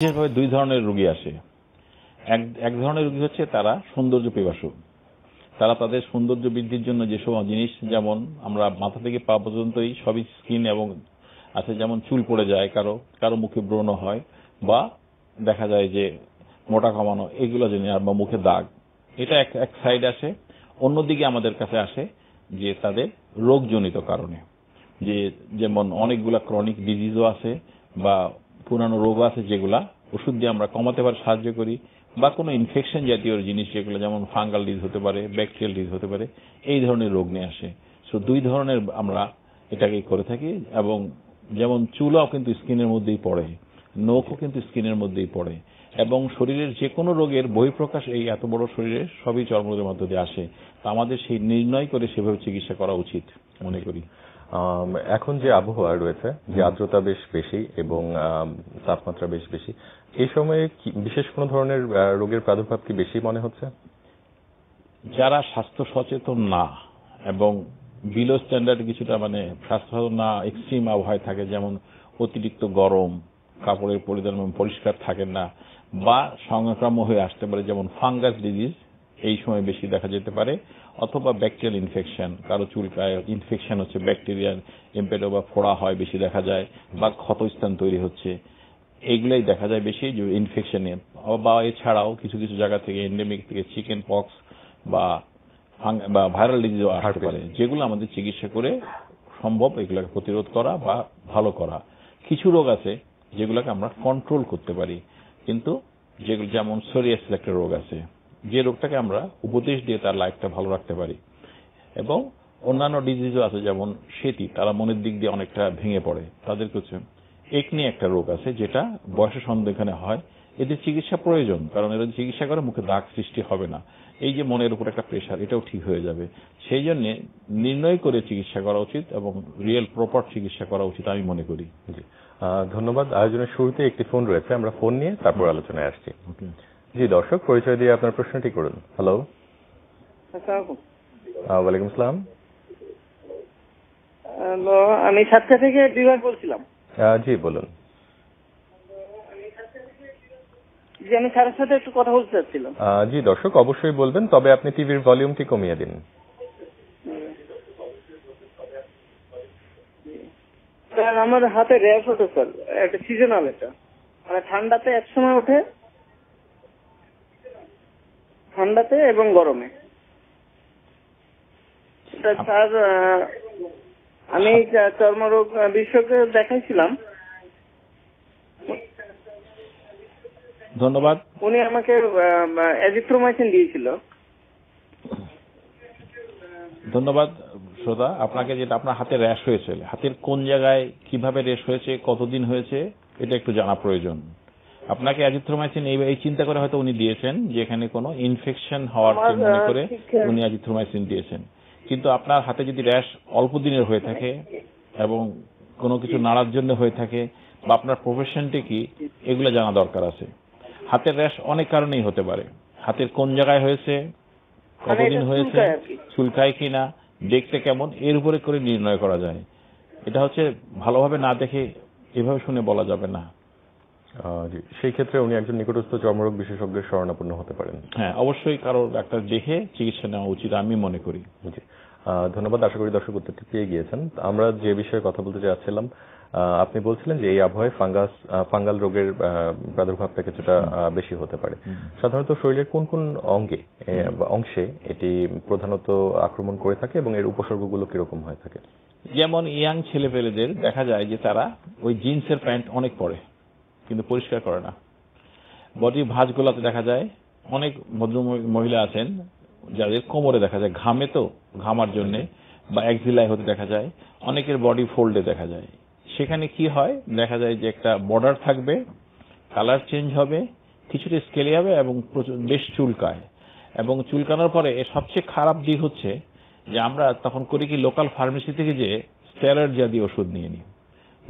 বিশেষভাবে দুই ধরনের রোগী আসে এক এক ধরনের রোগী হচ্ছে তারা সৌন্দর্য পিপাসু তারা তাদের সৌন্দর্য বৃদ্ধির জন্য যেসব জিনিস যেমন আমরা মাথা থেকে পা পর্যন্তই সবই স্কিন এবং আছে যেমন চুল পড়ে যায় কারো কারো মুখে ব্রণ হয় বা দেখা যায় যে মোটা কমানো এগুলো জিনিস বা মুখে দাগ এটা এক এক সাইড আসে অন্যদিকে আমাদের কাছে আসে যে তাদের রোগজনিত কারণে যে যেমন অনেকগুলা ক্রনিক ডিজিজও আছে বা পুরানো রোগ আছে যেগুলা ওষুধ দিয়ে আমরা কমাতে পারি সাহায্য করি বা কোনো ইনফেকশন জাতীয় জিনিস যেগুলো যেমন ফাঙ্গাল ডিজ হতে পারে ব্যাকটেরিয়াল ডিজ হতে পারে এই ধরনের রোগ নিয়ে আসে সো দুই ধরনের আমরা এটাকে করে থাকি এবং যেমন চুলাও কিন্তু স্কিনের মধ্যেই পড়ে নখও কিন্তু স্কিনের মধ্যেই পড়ে এবং শরীরের যে কোনো রোগের বহিঃপ্রকাশ এই এত বড় শরীরে সবই চর্মরোগের মধ্য দিয়ে আসে তা আমাদের সেই নির্ণয় করে সেভাবে চিকিৎসা করা উচিত মনে করি এখন যে আবহাওয়া রয়েছে যে আর্দ্রতা বেশ বেশি এবং তাপমাত্রা বেশ বেশি এই সময়ে বিশেষ কোন ধরনের রোগের প্রাদুর্ভাব কি বেশি মনে হচ্ছে যারা স্বাস্থ্য সচেতন না এবং বিলো স্ট্যান্ডার্ড কিছুটা মানে স্বাস্থ্য না এক্সট্রিম আবহাওয়ায় থাকে যেমন অতিরিক্ত গরম কাপড়ের পরিধান পরিষ্কার থাকে না বা সংক্রাম হয়ে আসতে পারে যেমন ফাঙ্গাস ডিজিজ এই সময় বেশি দেখা যেতে পারে অথবা ব্যাকটেরিয়াল ইনফেকশন কারো চুলকায় ইনফেকশন হচ্ছে ব্যাকটেরিয়ার এম্পেডো বা ফোড়া হয় বেশি দেখা যায় বা ক্ষতস্থান তৈরি হচ্ছে এগুলাই দেখা যায় বেশি ইনফেকশনে বা এছাড়াও কিছু কিছু জায়গা থেকে এন্ডেমিক থেকে চিকেন পক্স বা বা ভাইরাল ডিজিজ আসতে পারে যেগুলো আমাদের চিকিৎসা করে সম্ভব এগুলোকে প্রতিরোধ করা বা ভালো করা কিছু রোগ আছে যেগুলোকে আমরা কন্ট্রোল করতে পারি কিন্তু যেগুলো যেমন সরিয়াস একটা রোগ আছে যে রোগটাকে আমরা উপদেশ দিয়ে তার লাইফটা ভালো রাখতে পারি এবং অন্যান্য ডিজিজও আছে যেমন সেটি তারা মনের দিক দিয়ে অনেকটা ভেঙে পড়ে তাদের কিছু একনি একটা রোগ আছে যেটা বয়সের এখানে হয় এদের চিকিৎসা প্রয়োজন কারণ এরা চিকিৎসা করে মুখে দাগ সৃষ্টি হবে না এই যে মনের উপর একটা প্রেশার এটাও ঠিক হয়ে যাবে সেই জন্য নির্ণয় করে চিকিৎসা করা উচিত এবং রিয়েল প্রপার চিকিৎসা করা উচিত আমি মনে করি ধন্যবাদ আয়োজনের শুরুতে একটি ফোন রয়েছে আমরা ফোন নিয়ে তারপর আলোচনায় আসছি জি দর্শক পরিচয় দিয়ে আপনার প্রশ্নটি করুন হ্যালো ওয়ালাইকুম সালাম আমি সাতটা থেকে বিভাগ বলছিলাম জি বলুন জি আমি স্যারের সাথে একটু কথা বলতে চাচ্ছিলাম জি দর্শক অবশ্যই বলবেন তবে আপনি টিভির ভলিউমটি কমিয়ে দিন স্যার আমার হাতে র্যাশ ওঠে স্যার একটা সিজনাল এটা মানে ঠান্ডাতে এক সময় ওঠে ঠান্ডাতে এবং গরমে স্যার আমি আচ্ছা। চর্মরোগ বিশেষজ্ঞ দেখাইছিলাম ধন্যবাদ উনি আমাকে এজিথ্রোমাইসিন দিয়েছিল ধন্যবাদ শ্রোতা আপনাকে যেটা আপনার হাতে র্যাশ হয়েছে হাতের কোন জায়গায় কিভাবে র্যাশ হয়েছে কতদিন হয়েছে এটা একটু জানা প্রয়োজন আপনাকে অ্যাজিথ্রোমাইসিন এই চিন্তা করে হয়তো উনি দিয়েছেন যে এখানে কোনো ইনফেকশন হওয়ার মনে করে উনি অ্যাজিথ্রোমাইসিন দিয়েছেন কিন্তু আপনার হাতে যদি র্যাশ অল্প দিনের হয়ে থাকে এবং কোনো কিছু নাড়ার জন্য হয়ে থাকে বা আপনার প্রফেশনটি কি এগুলো জানা দরকার আছে হাতের র্যাশ অনেক কারণেই হতে পারে হাতের কোন জায়গায় হয়েছে মানে কতদিন হয়েছে চুলকায় কিনা দেখতে কেমন এর উপরে করে নির্ণয় করা যায় এটা হচ্ছে ভালোভাবে না দেখে এভাবে শুনে বলা যাবে না সেই ক্ষেত্রে উনি একজন নিকটস্থ চর্মরোগ বিশেষজ্ঞের শরণাপন্ন হতে পারেন হ্যাঁ অবশ্যই কারো ডাক্তার দেখে চিকিৎসা নেওয়া উচিত আমি মনে করি জি ধন্যবাদ আশা করি দর্শক উত্তরটি পেয়ে গিয়েছেন আমরা যে বিষয়ে কথা বলতে চাচ্ছিলাম আপনি বলছিলেন যে এই আবহাওয়ায় ফাঙ্গাস ফাঙ্গাল রোগের প্রাদুর্ভাবটা কিছুটা বেশি হতে পারে সাধারণত শরীরের কোন কোন অঙ্গে অংশে এটি প্রধানত আক্রমণ করে থাকে এবং এর উপসর্গগুলো কিরকম হয়ে থাকে যেমন ইয়াং ছেলেপেলেদের দেখা যায় যে তারা ওই জিন্সের প্যান্ট অনেক পরে কিন্তু পরিষ্কার করে না বডি ভাঁজ গোলাতে দেখা যায় অনেক ভদ্র মহিলা আছেন যাদের কোমরে দেখা যায় ঘামে তো ঘামার জন্য বা একজিলায় হতে দেখা যায় অনেকের বডি ফোল্ডে দেখা যায় সেখানে কি হয় দেখা যায় যে একটা বর্ডার থাকবে কালার চেঞ্জ হবে কিছুটা স্কেলে যাবে এবং বেশ চুলকায় এবং চুলকানোর পরে সবচেয়ে খারাপ দিক হচ্ছে যে আমরা তখন করি কি লোকাল ফার্মেসি থেকে যে স্টেরয়েড জাতীয় ওষুধ নিয়ে নিই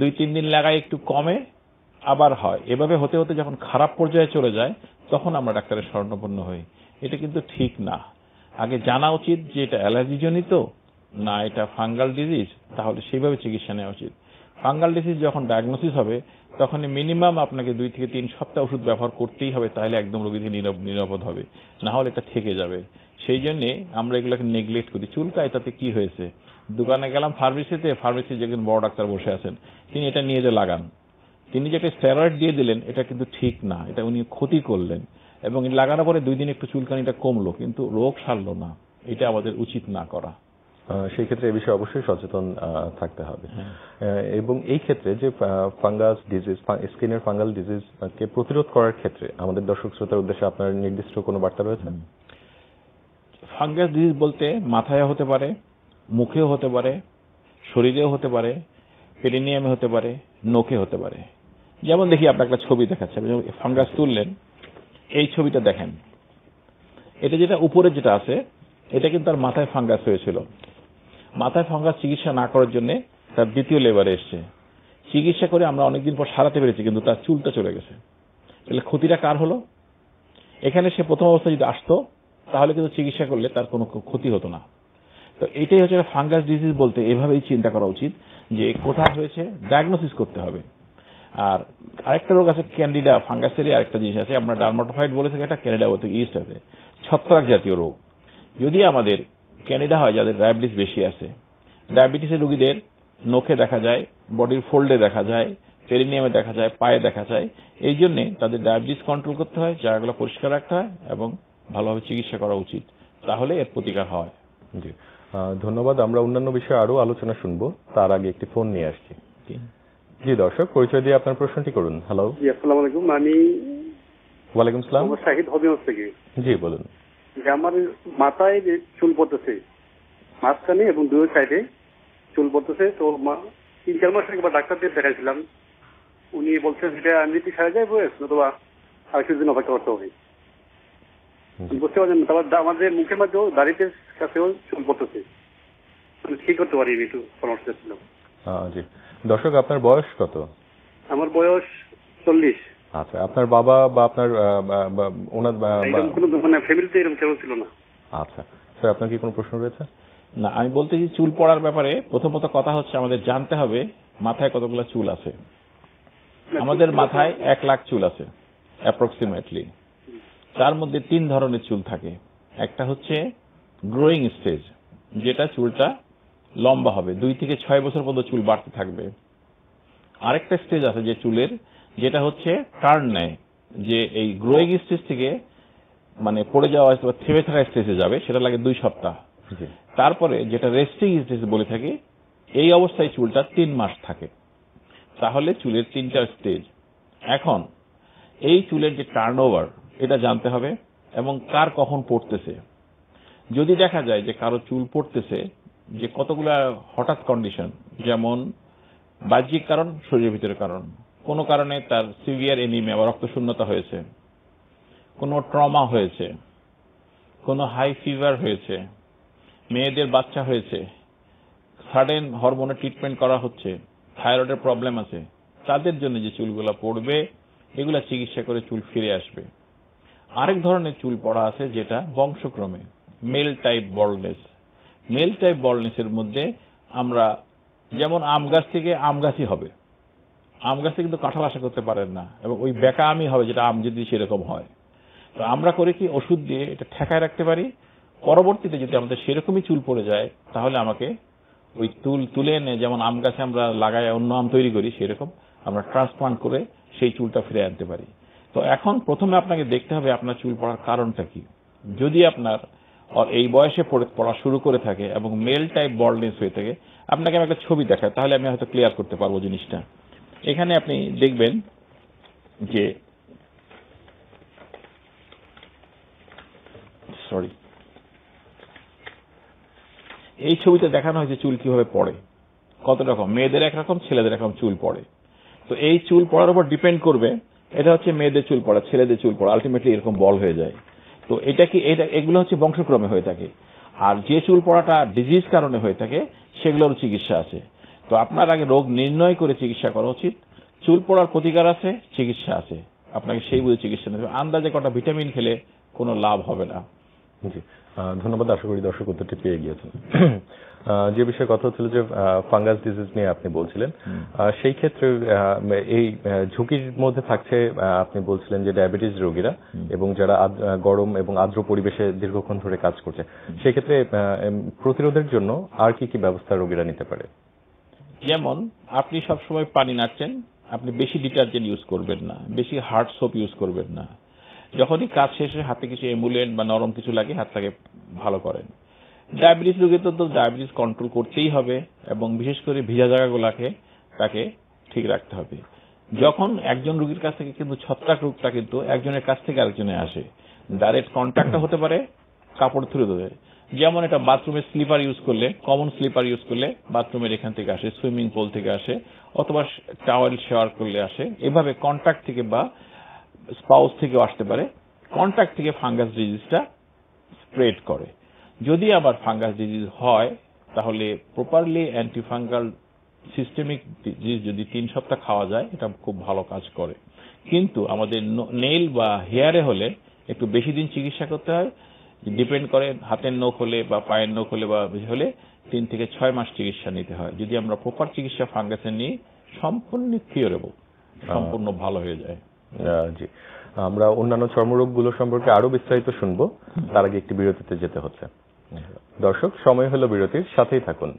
দুই তিন দিন লাগায় একটু কমে আবার হয় এভাবে হতে হতে যখন খারাপ পর্যায়ে চলে যায় তখন আমরা ডাক্তারের স্বর্ণপূর্ণ হই এটা কিন্তু ঠিক না আগে জানা উচিত যে এটা অ্যালার্জিজনিত না এটা ফাঙ্গাল ডিজিজ তাহলে সেইভাবে চিকিৎসা নেওয়া উচিত ফাঙ্গাল ডিজিজ যখন ডায়াগনোসিস হবে তখন মিনিমাম আপনাকে দুই থেকে তিন সপ্তাহ ওষুধ ব্যবহার করতেই হবে তাহলে একদম রোগীদের নিরাপদ হবে না হলে এটা থেকে যাবে সেই জন্যে আমরা এগুলোকে নেগলেক্ট করি চুলকায় তাতে কি হয়েছে দোকানে গেলাম ফার্মেসিতে ফার্মেসি যেদিন বড় ডাক্তার বসে আছেন তিনি এটা নিয়ে যে লাগান তিনি যে একটা স্টেরয়েড দিয়ে দিলেন এটা কিন্তু ঠিক না এটা উনি ক্ষতি করলেন এবং লাগানোর পরে দুই দিন একটু চুলকানিটা কমলো কিন্তু রোগ সারলো না এটা আমাদের উচিত না করা সেই ক্ষেত্রে এই বিষয়ে অবশ্যই সচেতন থাকতে হবে হ্যাঁ। এবং এই ক্ষেত্রে যে ফাঙ্গাস ডিজিজ স্কিনের ফাঙ্গাল ডিজিজ কে প্রতিরোধ করার ক্ষেত্রে আমাদের দর্শক শ্রোতার উদ্দেশ্যে আপনার নির্দিষ্ট কোনো বার্তা রয়েছে ফাঙ্গাস ডিজিজ বলতে মাথায় হতে পারে মুখেও হতে পারে শরীরেও হতে পারে পেরিনিয়ামে হতে পারে নোকে হতে পারে যেমন দেখি আপনার একটা ছবি দেখাচ্ছে আপনি ফাঙ্গাস তুললেন এই ছবিটা দেখেন এটা যেটা উপরে যেটা আছে এটা কিন্তু তার মাথায় ফাঙ্গাস হয়েছিল মাথায় ফাঙ্গাস চিকিৎসা না করার জন্য তার দ্বিতীয় লেবারে এসছে চিকিৎসা করে আমরা অনেকদিন পর সারাতে পেরেছি কিন্তু তার চুলটা চলে গেছে তাহলে ক্ষতিটা কার হলো এখানে সে প্রথম অবস্থায় যদি আসতো তাহলে কিন্তু চিকিৎসা করলে তার কোনো ক্ষতি হতো না তো এটাই হচ্ছে ফাঙ্গাস ডিজিজ বলতে এভাবেই চিন্তা করা উচিত যে কোথায় হয়েছে ডায়াগনোসিস করতে হবে আর আরেকটা রোগ আছে ক্যান্ডিডা ফাঙ্গাসেরই আরেকটা জিনিস আছে আমরা ডার্মাটোফাইট বলে থাকি একটা ক্যানেডা বলতে ইস্ট আছে ছত্রাক জাতীয় রোগ যদি আমাদের ক্যান্ডিডা হয় যাদের ডায়াবেটিস বেশি আছে ডায়াবেটিসের রোগীদের নখে দেখা যায় বডির ফোল্ডে দেখা যায় পেরিনিয়ামে দেখা যায় পায়ে দেখা যায় এই জন্য তাদের ডায়াবেটিস কন্ট্রোল করতে হয় জায়গাগুলো পরিষ্কার রাখতে হয় এবং ভালোভাবে চিকিৎসা করা উচিত তাহলে এর প্রতিকার হয় জি ধন্যবাদ আমরা অন্যান্য বিষয়ে আরো আলোচনা শুনবো তার আগে একটি ফোন নিয়ে আসছি জি দর্শক পরিচয় দিয়ে আপনার প্রশ্নটি করুন হ্যালো আসসালামু আলাইকুম আমি ওয়ালাইকুম সালাম শাহিদ হবি থেকে জি বলুন যে আমার মাথায় যে চুল পড়তেছে মাঝখানে এবং দুই সাইডে চুল পড়তেছে তো তিন চার মাস আগে ডাক্তারদের দেখাইছিলাম উনি বলছেন সেটা আমি কি সারা বয়েস অথবা আর কিছুদিন অপেক্ষা করতে হবে বুঝতে পারছেন তারপর আমাদের মুখের মাঝেও দাড়িতে কাছেও চুল পড়তেছে কি করতে পারি একটু পরামর্শ ছিল দর্শক আপনার বয়স কত আমার বয়স চল্লিশ আচ্ছা আপনার বাবা বা আপনার ওনার মানে ফ্যামিলিতে এরকম কেউ ছিল না আচ্ছা স্যার আপনার কি কোনো প্রশ্ন রয়েছে না আমি বলতেছি চুল পড়ার ব্যাপারে প্রথমত কথা হচ্ছে আমাদের জানতে হবে মাথায় কতগুলো চুল আছে আমাদের মাথায় এক লাখ চুল আছে অ্যাপ্রক্সিমেটলি তার মধ্যে তিন ধরনের চুল থাকে একটা হচ্ছে গ্রোয়িং স্টেজ যেটা চুলটা লম্বা হবে দুই থেকে ছয় বছর পর্যন্ত চুল বাড়তে থাকবে আরেকটা স্টেজ আছে যে চুলের যেটা হচ্ছে টার্ন নেয় যে এই গ্রোয়িং স্টেজ থেকে মানে পড়ে যাওয়া থেমে থাকা স্টেজে যাবে সেটা লাগে দুই সপ্তাহ তারপরে যেটা রেস্টিং স্টেজ বলে থাকি এই অবস্থায় চুলটা তিন মাস থাকে তাহলে চুলের তিনটা স্টেজ এখন এই চুলের যে টার্ন ওভার এটা জানতে হবে এবং কার কখন পড়তেছে যদি দেখা যায় যে কারো চুল পড়তেছে যে কতগুলা হঠাৎ কন্ডিশন যেমন বাহ্যিক কারণ শরীরের ভিতরে কারণ কোনো কারণে তার সিভিয়ার এনিমিয়া বা রক্তশূন্যতা হয়েছে কোনো ট্রমা হয়েছে কোনো হাই ফিভার হয়েছে মেয়েদের বাচ্চা হয়েছে সাডেন হরমোনের ট্রিটমেন্ট করা হচ্ছে থাইরয়েডের প্রবলেম আছে তাদের জন্য যে চুলগুলা পড়বে এগুলা চিকিৎসা করে চুল ফিরে আসবে আরেক ধরনের চুল পড়া আছে যেটা বংশক্রমে male type baldness male type বলনেসের মধ্যে আমরা যেমন আম গাছ থেকে আম গাছই হবে আম গাছে কিন্তু কাঁঠাল আশা করতে পারেন না এবং ওই বেকা আমই হবে যেটা আম যদি সেরকম হয় তো আমরা করে কি ওষুধ দিয়ে এটা ঠেকায় রাখতে পারি পরবর্তীতে যদি আমাদের সেরকমই চুল পড়ে যায় তাহলে আমাকে ওই তুল তুলে এনে যেমন আম গাছে আমরা লাগায় অন্য আম তৈরি করি সেরকম আমরা ট্রান্সপ্লান্ট করে সেই চুলটা ফিরে আনতে পারি তো এখন প্রথমে আপনাকে দেখতে হবে আপনার চুল পড়ার কারণটা কি যদি আপনার এই বয়সে পড়া শুরু করে থাকে এবং মেল টাইপ বর্ডনেস হয়ে থাকে আপনাকে আমি একটা ছবি দেখাই তাহলে আমি হয়তো ক্লিয়ার করতে পারবো জিনিসটা এখানে আপনি দেখবেন যে সরি এই ছবিতে দেখানো হয়েছে চুল কিভাবে পড়ে কত রকম মেয়েদের একরকম ছেলেদের একরকম চুল পড়ে তো এই চুল পড়ার উপর ডিপেন্ড করবে এটা হচ্ছে মেয়েদের চুল পড়া ছেলেদের চুল পড়া আলটিমেটলি এরকম বল হয়ে যায় তো এটা কি এটা এগুলো হচ্ছে বংশক্রমে হয়ে থাকে আর যে চুল পড়াটা ডিজিজ কারণে হয়ে থাকে সেগুলোর চিকিৎসা আছে তো আপনার আগে রোগ নির্ণয় করে চিকিৎসা করা উচিত চুল পড়ার প্রতিকার আছে চিকিৎসা আছে আপনাকে সেই বুঝে চিকিৎসা নেবে আন্দাজে কটা ভিটামিন খেলে কোনো লাভ হবে না জি ধন্যবাদ আশা করি দর্শক উত্তরটি পেয়ে গিয়েছেন যে বিষয়ে কথা হচ্ছিল যে ফাঙ্গাস ডিজিজ নিয়ে আপনি বলছিলেন সেই ক্ষেত্রে এই ঝুঁকির মধ্যে থাকছে আপনি বলছিলেন যে ডায়াবেটিস রোগীরা এবং যারা গরম এবং আর্দ্র পরিবেশে দীর্ঘক্ষণ ধরে কাজ করছে সেক্ষেত্রে প্রতিরোধের জন্য আর কি কি ব্যবস্থা রোগীরা নিতে পারে যেমন আপনি সবসময় পানি নাড়ছেন আপনি বেশি ডিটারজেন্ট ইউজ করবেন না বেশি হার্ড সোপ ইউজ করবেন না যখনই কাজ শেষে হাতে কিছু এমুলেন্ট বা নরম কিছু লাগে হাতটাকে ভালো করেন ডায়াবেটিস রোগীর তো ডায়াবেটিস কন্ট্রোল করতেই হবে এবং বিশেষ করে ভিজা জায়গাগুলোকে তাকে ঠিক রাখতে হবে যখন একজন রোগীর কাছ থেকে কিন্তু ছত্রাক রোগটা কিন্তু একজনের কাছ থেকে আরেকজনে আসে ডাইরেক্ট কন্ট্যাক্টটা হতে পারে কাপড় থ্রু দেবে যেমন এটা বাথরুমে স্লিপার ইউজ করলে কমন স্লিপার ইউজ করলে বাথরুমের এখান থেকে আসে সুইমিং পুল থেকে আসে অথবা টাওয়াল শেয়ার করলে আসে এভাবে কন্ট্যাক্ট থেকে বা স্পাউস থেকেও আসতে পারে কন্ট্যাক্ট থেকে ফাঙ্গাস ডিজিজটা স্প্রেড করে যদি আবার ফাঙ্গাস ডিজিজ হয় তাহলে প্রপারলি অ্যান্টিফাঙ্গাল সিস্টেমিক ডিজিজ যদি তিন সপ্তাহ খাওয়া যায় এটা খুব ভালো কাজ করে কিন্তু আমাদের নেল বা হেয়ারে হলে একটু বেশি দিন চিকিৎসা করতে হয় ডিপেন্ড করে হাতের নখ হলে বা পায়ের নখ হলে বা হলে তিন থেকে ছয় মাস চিকিৎসা নিতে হয় যদি আমরা প্রপার চিকিৎসা ফাঙ্গাসে নিই সম্পূর্ণ কিওরেবল হ্যাঁ। সম্পূর্ণ ভালো হয়ে যায় জি আমরা অন্যান্য চর্মরোগগুলো সম্পর্কে আরো বিস্তারিত শুনবো তার আগে একটি বিরতিতে যেতে হচ্ছে দর্শক সময় হলো বিরতির সাথেই থাকুন